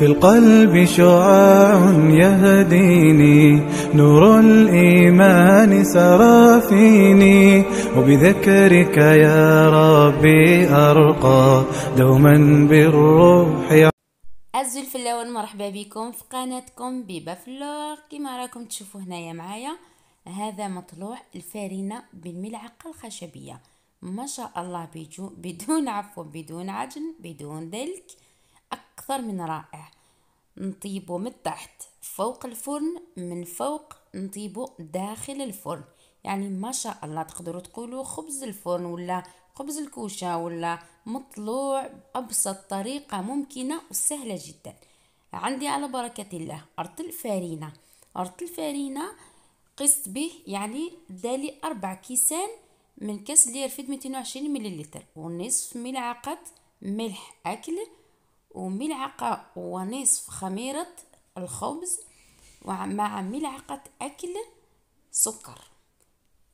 في القلب شعاع يهديني نور الإيمان سرى فيني وبذكرك يا ربي أرقى دوما بالروح عزو الفلاون مرحبا بكم في قناتكم بيبا فلور كما راكم تشوفوا هنايا معايا هذا مطلوع الفارينة بالملعقة الخشبية ما شاء الله بدون عفو بدون عجن بدون دلك أكثر من رائع نطيبه من تحت فوق الفرن من فوق نطيبه داخل الفرن يعني ما شاء الله تقدروا تقولوا خبز الفرن ولا خبز الكوشة ولا مطلوع بأبسط طريقة ممكنة وسهلة جدا عندي على بركة الله أرط الفارينة أرط الفارينة قست به يعني دالي أربع كيسان من كاس اللي يرفد 220 مليلتر ونصف ملعقة ملح أكل وملعقة ونصف خميرة الخبز مع ملعقة أكل سكر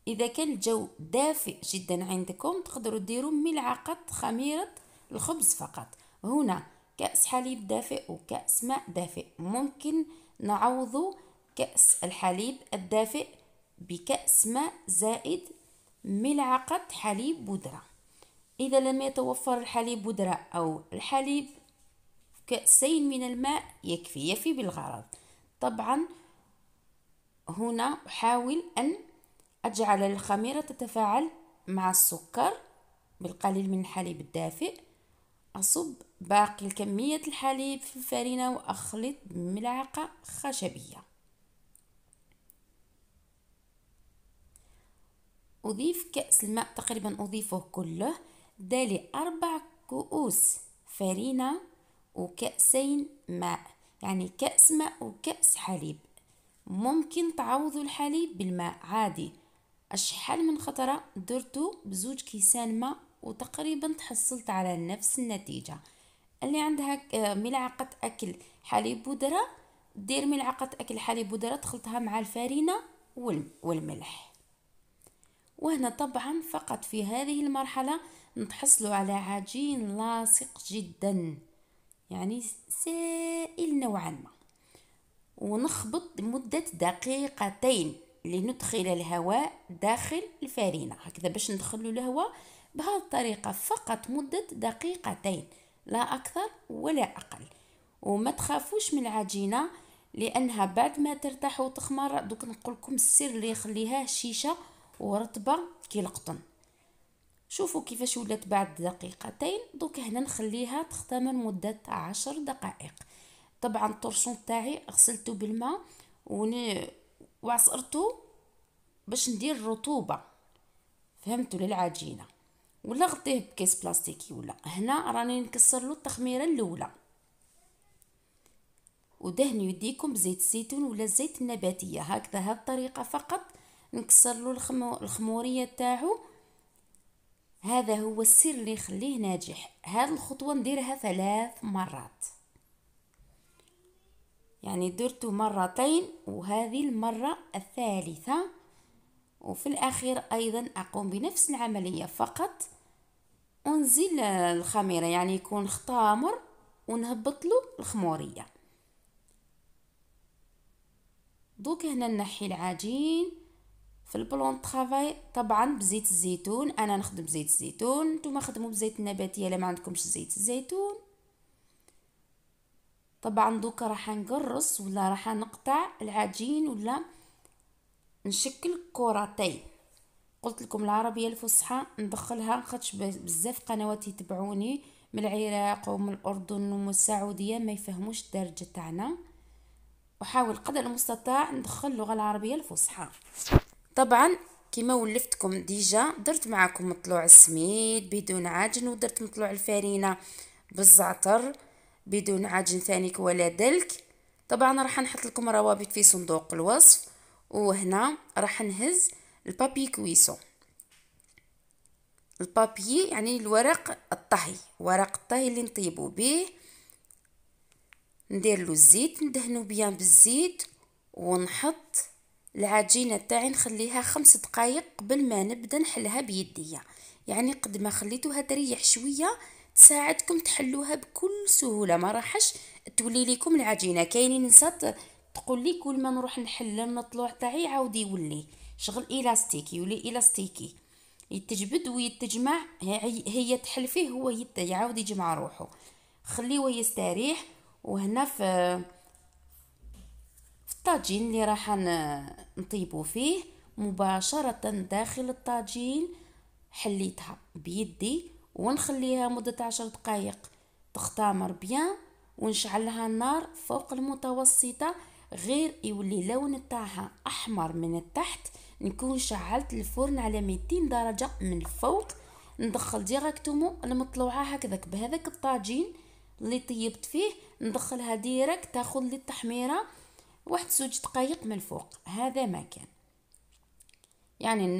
إذا كان الجو دافئ جدا عندكم تقدروا ديروا ملعقة خميرة الخبز فقط هنا كأس حليب دافئ وكأس ماء دافئ ممكن نعوض كأس الحليب الدافئ بكأس ماء زائد ملعقة حليب بودرة إذا لم يتوفر الحليب بودرة أو الحليب كأسين من الماء يكفي يفي بالغرض طبعا هنا أحاول أن أجعل الخميرة تتفاعل مع السكر بالقليل من الحليب الدافئ أصب باقي الكمية الحليب في الفرينة وأخلط بملعقة خشبية أضيف كأس الماء تقريبا أضيفه كله دالي أربع كؤوس فرينة وكأسين ماء يعني كأس ماء وكأس حليب ممكن تعوضوا الحليب بالماء عادي أشحال من خطرة درتو بزوج كيسان ماء وتقريبا تحصلت على نفس النتيجة اللي عندها آه، ملعقة أكل حليب بودرة دير ملعقة أكل حليب بودرة تخلطها مع الفارينة والملح وهنا طبعا فقط في هذه المرحلة نتحصلوا على عجين لاصق جدا يعني سائل نوعا ما ونخبط لمدة دقيقتين لندخل الهواء داخل الفرينة هكذا باش ندخلو الهواء بهذه الطريقة فقط مدة دقيقتين لا أكثر ولا أقل وما تخافوش من العجينة لأنها بعد ما ترتاح وتخمر دوك نقولكم السر اللي يخليها شيشة ورطبة كي القطن شوفوا كيفاش ولات بعد دقيقتين دوك هنا نخليها تختمر مده عشر دقائق طبعا الطرشون تاعي غسلته بالماء وني وعصرته باش ندير الرطوبه فهمتوا للعجينه ولا غطيه بكيس بلاستيكي ولا هنا راني نكسر له التخميره الاولى ودهن يديكم بزيت الزيتون ولا الزيت النباتيه هكذا هاد الطريقه فقط نكسر له الخموريه تاعو هذا هو السر اللي يخليه ناجح هذه الخطوة نديرها ثلاث مرات يعني درت مرتين وهذه المرة الثالثة وفي الأخير أيضا أقوم بنفس العملية فقط أنزل الخميرة يعني يكون خطامر ونهبط له الخمورية دوك هنا نحي العجين في البلون طرافاي طبعا بزيت الزيتون انا نخدم بزيت الزيتون نتوما خدموا بزيت النباتيه الا ما عندكمش زيت الزيتون طبعا دوكا راح نقرص ولا راح نقطع العجين ولا نشكل كرتين قلت لكم العربيه الفصحى ندخلها خاطش بزاف قنوات يتبعوني من العراق ومن الاردن ومن السعوديه ما يفهموش الدرجه تاعنا احاول قدر المستطاع ندخل اللغه العربيه الفصحى طبعا كما ولفتكم ديجا درت معكم مطلوع السميد بدون عجن ودرت مطلوع الفرينه بالزعتر بدون عجن ثانيك ولا دلك طبعا راح نحط لكم روابط في صندوق الوصف وهنا راح نهز البابي كويسو البابي يعني الورق الطهي ورق الطهي اللي نطيبو به ندير له الزيت ندهنو بيان بالزيت ونحط العجينه تاعي نخليها خمس دقائق قبل ما نبدا نحلها بيديا يعني قد ما خليتوها تريح شويه تساعدكم تحلوها بكل سهوله ما راحش تولي لكم العجينه كاينين نسات تقول لي كل ما نروح نحل المطلوع تاعي عاودي يولي شغل الاستيكي يولي الاستيكي يتجبد ويتجمع هي تحل فيه هو يعاود يجمع روحه خليه يستريح وهنا في في الطاجين اللي راح نطيبو فيه مباشرة داخل الطاجين حليتها بيدي ونخليها مدة عشر دقايق تختمر بيان ونشعلها النار فوق المتوسطة غير يولي لون تاعها احمر من التحت نكون شعلت الفرن على 200 درجة من الفوق ندخل ديراكتومون المطلوعة هكذاك بهذاك الطاجين اللي طيبت فيه ندخلها ديريكت تاخذ لي التحميره واحد زوج دقايق من الفوق هذا ما كان يعني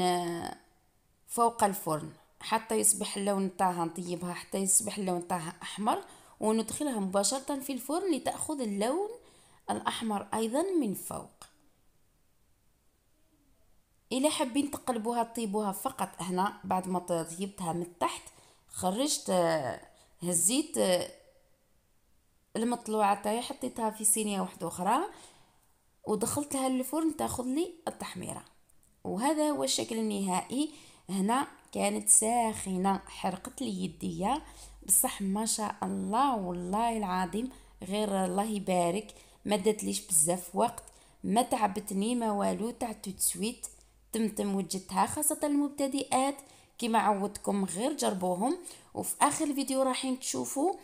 فوق الفرن حتى يصبح اللون تاعها نطيبها حتى يصبح اللون تاعها احمر وندخلها مباشرة في الفرن لتأخذ اللون الأحمر أيضا من فوق إلا حابين تقلبوها تطيبوها فقط هنا بعد ما طيبتها من تحت خرجت هزيت آه، المطلوعة تاعي حطيتها في صينية واحدة أخرى ودخلتها للفرن تاخذ لي التحميره وهذا هو الشكل النهائي هنا كانت ساخنه حرقت لي يديا بصح ما شاء الله والله العظيم غير الله يبارك ما ليش بزاف وقت ما تعبتني ما والو تاع توتسويت تمتم وجدتها خاصه المبتدئات كما عودتكم غير جربوهم وفي اخر الفيديو راحين تشوفوا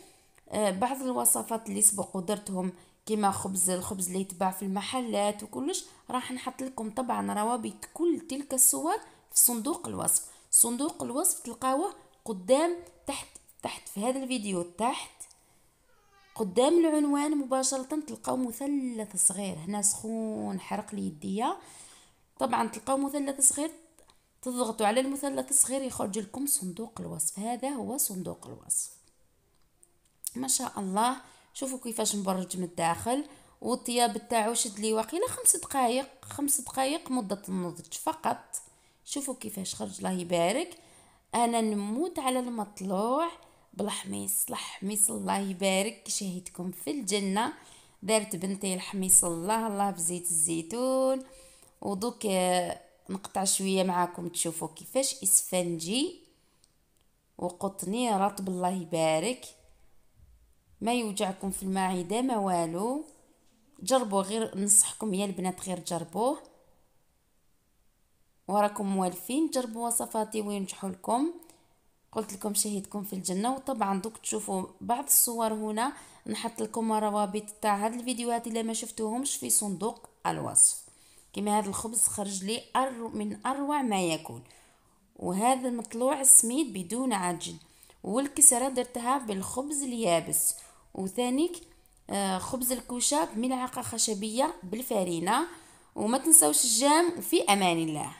آه، بعض الوصفات اللي سبق ودرتهم كيما خبز الخبز اللي يتباع في المحلات وكلش راح نحط لكم طبعا روابط كل تلك الصور في صندوق الوصف صندوق الوصف تلقاوه قدام تحت تحت في هذا الفيديو تحت قدام العنوان مباشرة تلقاو مثلث صغير هنا سخون حرق لي يديا طبعا تلقاو مثلث صغير تضغطوا على المثلث الصغير يخرج لكم صندوق الوصف هذا هو صندوق الوصف ما شاء الله شوفوا كيفاش مبرج من الداخل والطياب تاعو شد لي واقيلا خمس دقائق خمس دقائق مده النضج فقط شوفوا كيفاش خرج الله يبارك انا نموت على المطلوع بالحميص الحميص الله يبارك شهيتكم في الجنه دارت بنتي الحميص الله الله بزيت الزيتون ودوك آه، نقطع شويه معاكم تشوفوا كيفاش اسفنجي وقطني رطب الله يبارك ما يوجعكم في المعدة ما والو جربوه غير نصحكم يا البنات غير جربوه وراكم موالفين جربوا وصفاتي وينجحوا لكم قلت لكم شهيدكم في الجنه وطبعا دوك تشوفوا بعض الصور هنا نحط لكم روابط تاع هاد الفيديوهات الا ما شفتوهمش في صندوق الوصف كما هذا الخبز خرج لي أر من اروع ما يكون وهذا المطلوع السميد بدون عجن والكسره درتها بالخبز اليابس وثانيك آه، خبز الكوشة بملعقة خشبية بالفارينة وما تنسوش الجام في أمان الله